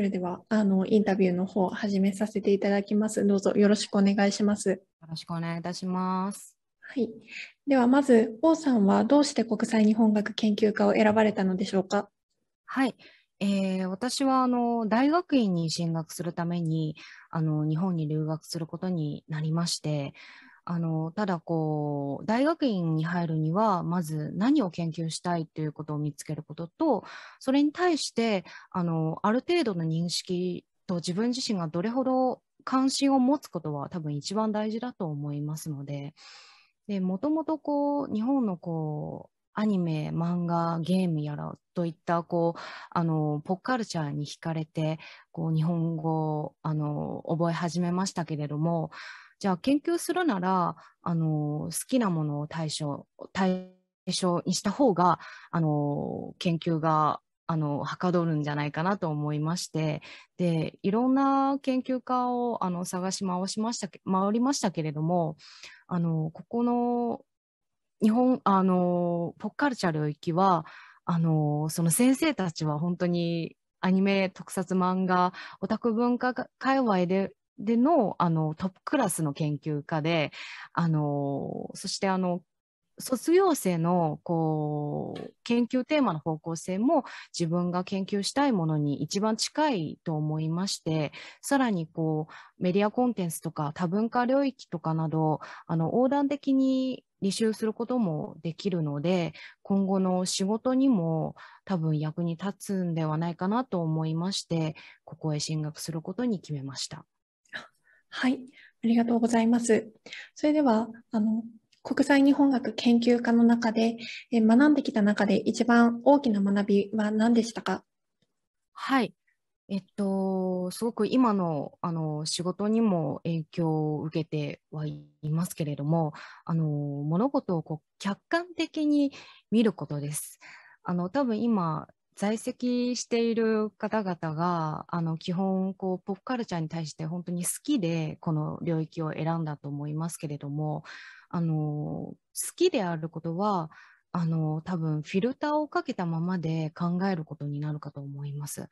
それではあのインタビューの方始めさせていただきます。どうぞよろしくお願いします。よろしくお願いいたします。はい。ではまず王さんはどうして国際日本学研究科を選ばれたのでしょうか。はい。えー、私はあの大学院に進学するためにあの日本に留学することになりまして、あのただこう大学院に入るにはまず何を研究したいということを見つけることとそれに対してあのある程度の認識と自分自身がどれほど関心を持つことは多分一番大事だと思いますのでもともとこう日本のこうアニメ漫画ゲームやらといったこうあのポッカルチャーに惹かれてこう日本語をあの覚え始めましたけれどもじゃあ研究するならあの好きなものを対象対象にした方があの研究があのはかどるんじゃないかなと思いましてでいろんな研究家をあの探し回しました回りましたけれどもあのここの日本あのポッカルチャ領域はあのその先生たちは本当にアニメ特撮漫画オタク文化界隈ででのあのトップクラスの研究家であのそしてあの卒業生のこう研究テーマの方向性も自分が研究したいものに一番近いと思いましてさらにこうメディアコンテンツとか多文化領域とかなどあの横断的に履修することもできるので今後の仕事にも多分役に立つんではないかなと思いましてここへ進学することに決めました。はい、ありがとうございます。それでは、あの、国際日本学研究科の中で、え学んできた中で一番大きな学びは何でしたかはい、えっと、すごく今のあの仕事にも影響を受けてはいますけれども、あの物事をこう客観的に見ることです。あの多分今在籍している方々があの基本こうポップカルチャーに対して本当に好きでこの領域を選んだと思いますけれどもあの好きであることはあの多分フィルターをかけたままで考えることになるかと思います。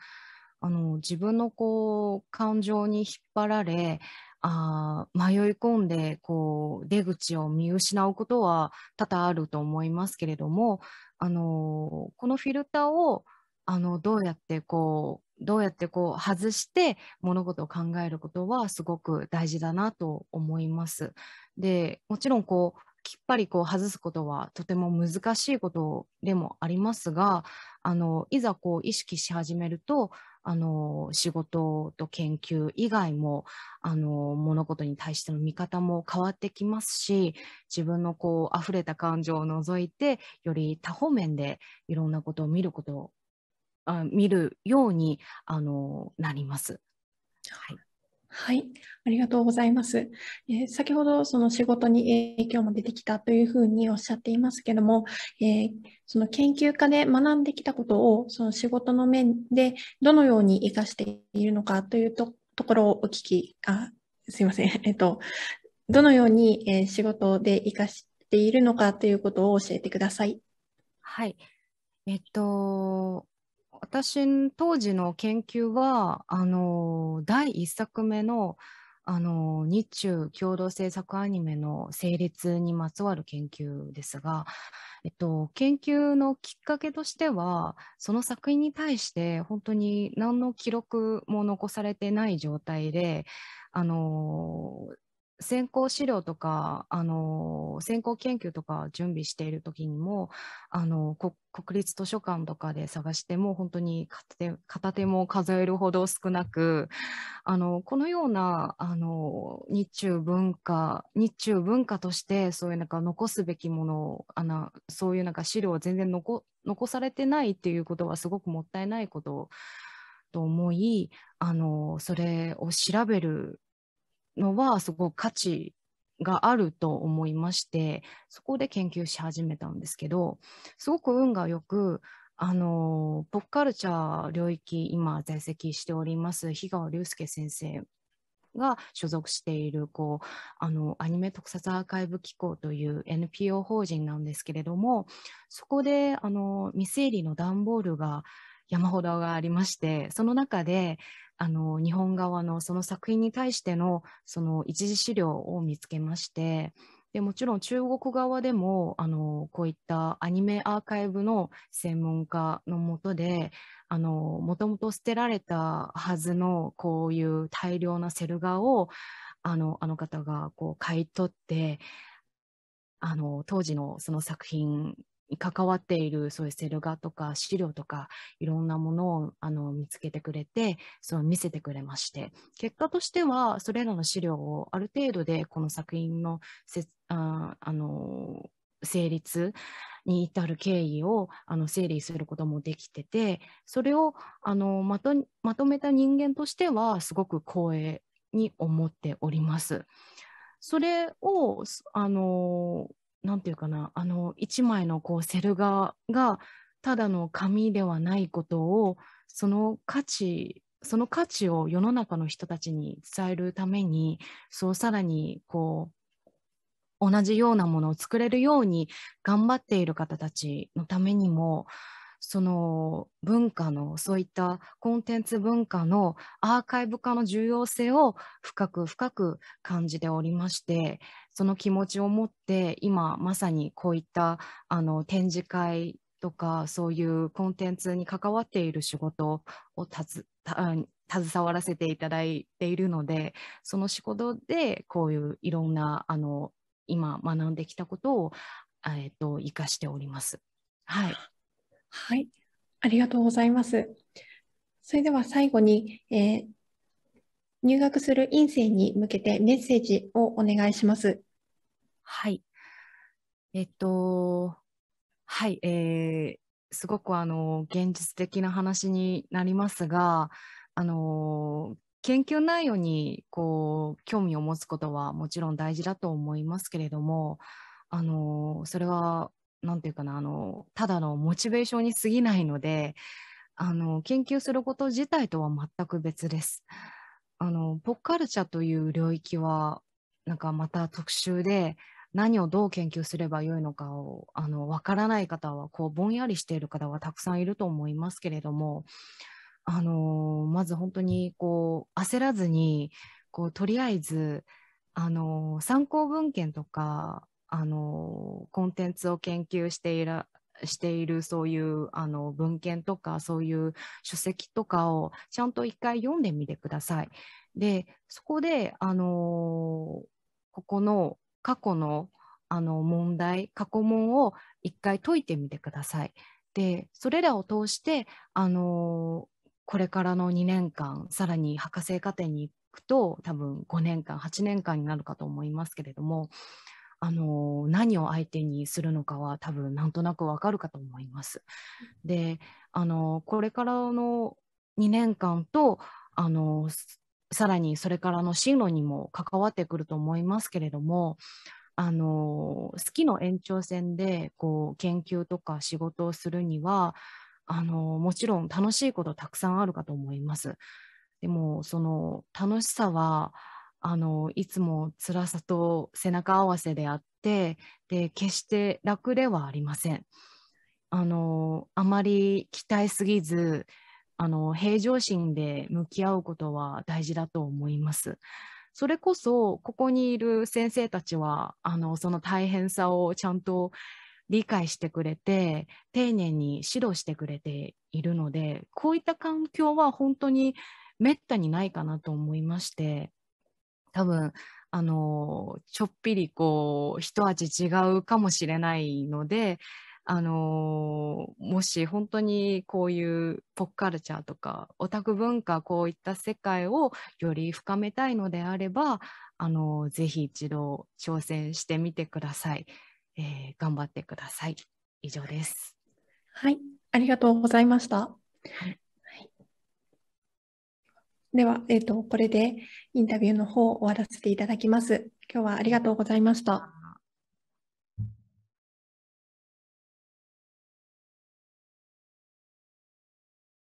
あの自分のこう感情に引っ張られあ迷い込んでこう出口を見失うことは多々あると思いますけれども、あのこのフィルターをあのどうやってこうどうやってこう外して物事を考えることはすごく大事だなと思います。でもちろんこうきっぱりこう外すことはとても難しいことでもありますがあのいざこう意識し始めるとあの仕事と研究以外もあの物事に対しての見方も変わってきますし自分のこう溢れた感情を除いてより多方面でいろんなことを見ることあ見るようにあのなります。はいはい、ありがとうございます。えー、先ほどその仕事に影響も出てきたというふうにおっしゃっていますけども、えー、その研究家で学んできたことをその仕事の面でどのように活かしているのかというところをお聞き、あ、すいません、えっと、どのように、えー、仕事で活かしているのかということを教えてください。はい、えっと私当時の研究はあの第1作目のあの日中共同制作アニメの成立にまつわる研究ですが、えっと、研究のきっかけとしてはその作品に対して本当に何の記録も残されてない状態であの先行資料とか、あの、先行研究とか準備している時にも、あの、国立図書館とかで探しても、本当に片手も数えるほど少なく、あの、このような、あの、日中文化、日中文化として、そういうなんか残すべきものを、あの、そういうなんか資料を全然残、残されてないっていうことはすごくもったいないことと思い、あの、それを調べるのはすごく価値があると思いましてそこで研究し始めたんですけどすごく運がよくあのポップカルチャー領域今在籍しております日川隆介先生が所属しているこうあのアニメ特撮アーカイブ機構という NPO 法人なんですけれどもそこであの未整理の段ボールが山ほどがありましてその中であの日本側のその作品に対してのその一次資料を見つけましてでもちろん中国側でもあのこういったアニメアーカイブの専門家のもとであのもともと捨てられたはずのこういう大量なセル画をあのあの方がこう買い取ってあの当時のその作品関わっているそういうセル画とか資料とかいろんなものをあの見つけてくれてそ見せてくれまして結果としてはそれらの資料をある程度でこの作品のせああの成立に至る経緯をあの整理することもできててそれをあのまとまとめた人間としてはすごく光栄に思っております。それをあのなんていうかなあの一枚のこうセル画がただの紙ではないことをその価値その価値を世の中の人たちに伝えるためにそうさらにこう同じようなものを作れるように頑張っている方たちのためにもその文化のそういったコンテンツ文化のアーカイブ化の重要性を深く深く感じておりましてその気持ちを持って今まさにこういったあの展示会とかそういうコンテンツに関わっている仕事をたずた携わらせていただいているのでその仕事でこういういろんなあの今学んできたことを、えーと、と生かしております。はいはい、ありがとうございます。それでは最後に、えー、入学する院生に向けてメッセージをお願いします。はい。えっと、はい、えー、すごくあの現実的な話になりますが、あの研究内容にこう興味を持つことはもちろん大事だと思いますけれども、あのそれはなんていうかな、あの、ただのモチベーションに過ぎないので、あの、研究すること自体とは全く別です。あの、ポッカルチャという領域は、なんかまた特集で、何をどう研究すればよいのかを、あの、わからない方は、こう、ぼんやりしている方はたくさんいると思いますけれども、あの、まず本当に、こう、焦らずに、こう、とりあえず、あの、参考文献とか、あのコンテンツを研究していしているそういうあの文献とかそういう書籍とかをちゃんと一回読んでみてください。でそこであのここの過去のあの問題過去問を一回解いてみてください。でそれらを通してあのこれからの2年間さらに博士課程に行くと多分5年間8年間になるかと思いますけれどもあの何を相手にするのかは多分なんとなくわかるかと思います。であのこれからの2年間とあのさらにそれからの進路にも関わってくると思いますけれどもあの好きの延長線でこう研究とか仕事をするにはあのもちろん楽しいことたくさんあるかと思います。でもその楽しさはあのいつも辛さと背中合わせであってで決して楽ではありません。あのあまり期待すぎずあの平常心で向き合うことは大事だと思います。それこそここにいる先生たちはあのその大変さをちゃんと理解してくれて丁寧に指導してくれているのでこういった環境は本当にめったにないかなと思いまして多分あのちょっぴりこう一味違うかもしれないのであのもし本当にこういうポッカルチャーとかオタク文化こういった世界をより深めたいのであればあのぜひ一度挑戦してみてください、えー、頑張ってください以上ですはいありがとうございました、はいでは、えっ、ー、と、これでインタビューの方を終わらせていただきます。今日はありがとうございました。